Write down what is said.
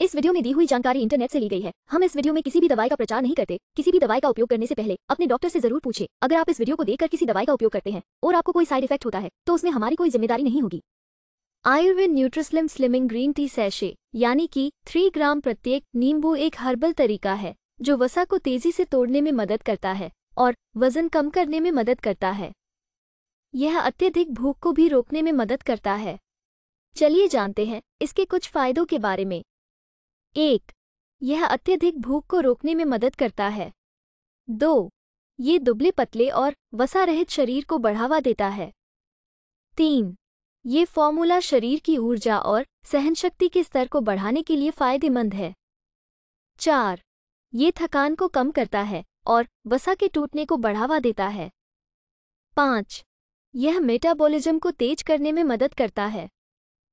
इस वीडियो में दी हुई जानकारी इंटरनेट से ली गई है हम इस वीडियो में किसी भी दवाई का प्रचार नहीं करते किसी भी दवाई का उपयोग करने से पहले अपने डॉक्टर से जरूर पूछे अगर आप इस वीडियो को देखकर किसी दवाई का उपयोग करते हैं और आपको कोई साइड इफेक्ट होता है तो उसमें हमारी कोई जिम्मेदारी नहीं होगी Ayurveda Nutrislim slimming green tea sachet यानी कि थ्री ग्राम प्रत्येक नींबू एक हर्बल तरीका है जो वसा को तेजी से तोड़ने में मदद करता है और वजन कम करने में मदद करता है यह अत्यधिक भूख को भी रोकने में मदद करता है चलिए जानते हैं इसके कुछ फायदों के बारे में एक यह अत्यधिक भूख को रोकने में मदद करता है दो ये दुबले पतले और वसा रहित शरीर को बढ़ावा देता है तीन ये फॉर्मूला शरीर की ऊर्जा और सहनशक्ति के स्तर को बढ़ाने के लिए फायदेमंद है चार ये थकान को कम करता है और वसा के टूटने को बढ़ावा देता है पाँच यह मेटाबॉलिज्म को तेज करने में मदद करता है